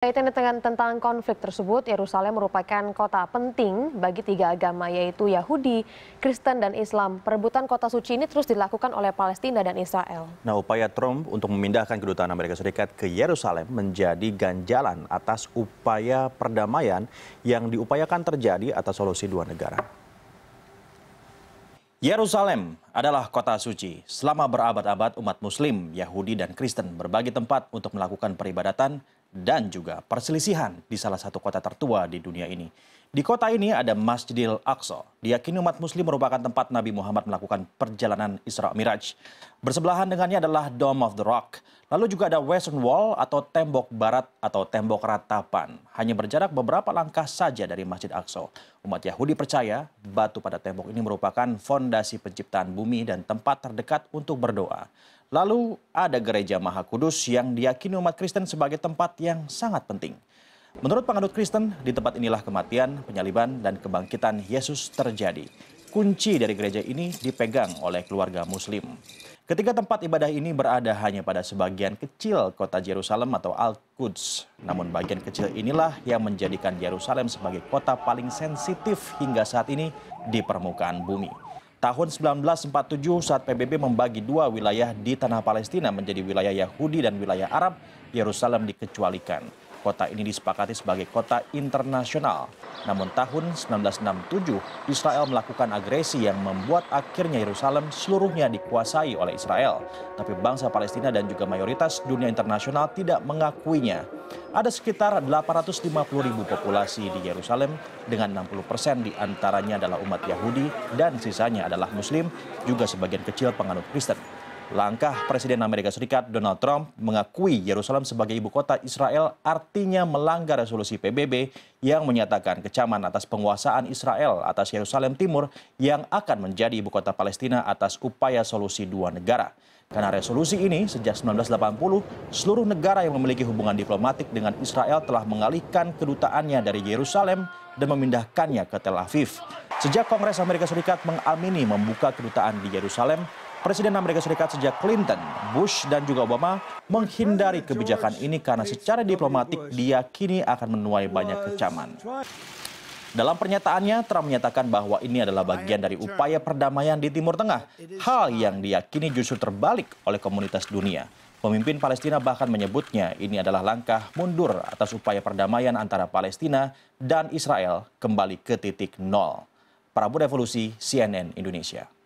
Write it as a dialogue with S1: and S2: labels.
S1: Kaitan dengan tentang konflik tersebut, Yerusalem merupakan kota penting bagi tiga agama yaitu Yahudi, Kristen, dan Islam. Perebutan kota suci ini terus dilakukan oleh Palestina dan Israel. Nah, upaya Trump untuk memindahkan kedutaan Amerika Serikat ke Yerusalem menjadi ganjalan atas upaya perdamaian yang diupayakan terjadi atas solusi dua negara. Yerusalem adalah kota suci. Selama berabad-abad umat muslim, Yahudi dan Kristen berbagi tempat untuk melakukan peribadatan dan juga perselisihan di salah satu kota tertua di dunia ini. Di kota ini ada Masjidil Aqsa. Diyakini umat muslim merupakan tempat Nabi Muhammad melakukan perjalanan Isra Miraj. Bersebelahan dengannya adalah Dome of the Rock. Lalu juga ada Western Wall atau tembok barat atau tembok ratapan. Hanya berjarak beberapa langkah saja dari Masjid Aqsa. Umat Yahudi percaya batu pada tembok ini merupakan fondasi penciptaan bumi dan tempat terdekat untuk berdoa. Lalu ada gereja Maha Kudus yang diyakini umat Kristen sebagai tempat yang sangat penting. Menurut penganut Kristen, di tempat inilah kematian, penyaliban, dan kebangkitan Yesus terjadi. Kunci dari gereja ini dipegang oleh keluarga Muslim. Ketiga tempat ibadah ini berada hanya pada sebagian kecil kota Jerusalem atau Al-Quds. Namun bagian kecil inilah yang menjadikan Yerusalem sebagai kota paling sensitif hingga saat ini di permukaan bumi. Tahun 1947 saat PBB membagi dua wilayah di tanah Palestina menjadi wilayah Yahudi dan wilayah Arab, Yerusalem dikecualikan. Kota ini disepakati sebagai kota internasional. Namun tahun 1967, Israel melakukan agresi yang membuat akhirnya Yerusalem seluruhnya dikuasai oleh Israel. Tapi bangsa Palestina dan juga mayoritas dunia internasional tidak mengakuinya. Ada sekitar 850 ribu populasi di Yerusalem dengan 60 persen diantaranya adalah umat Yahudi dan sisanya adalah Muslim, juga sebagian kecil penganut Kristen. Langkah Presiden Amerika Serikat Donald Trump mengakui Yerusalem sebagai ibu kota Israel artinya melanggar resolusi PBB yang menyatakan kecaman atas penguasaan Israel atas Yerusalem Timur yang akan menjadi ibu kota Palestina atas upaya solusi dua negara. Karena resolusi ini sejak 1980, seluruh negara yang memiliki hubungan diplomatik dengan Israel telah mengalihkan kedutaannya dari Yerusalem dan memindahkannya ke Tel Aviv. Sejak Kongres Amerika Serikat mengamini membuka kedutaan di Yerusalem, Presiden Amerika Serikat sejak Clinton, Bush, dan juga Obama menghindari kebijakan ini karena secara diplomatik diyakini akan menuai banyak kecaman. Dalam pernyataannya, Trump menyatakan bahwa ini adalah bagian dari upaya perdamaian di Timur Tengah, hal yang diyakini justru terbalik oleh komunitas dunia. Pemimpin Palestina bahkan menyebutnya ini adalah langkah mundur atas upaya perdamaian antara Palestina dan Israel kembali ke titik nol. Prabu Revolusi CNN Indonesia.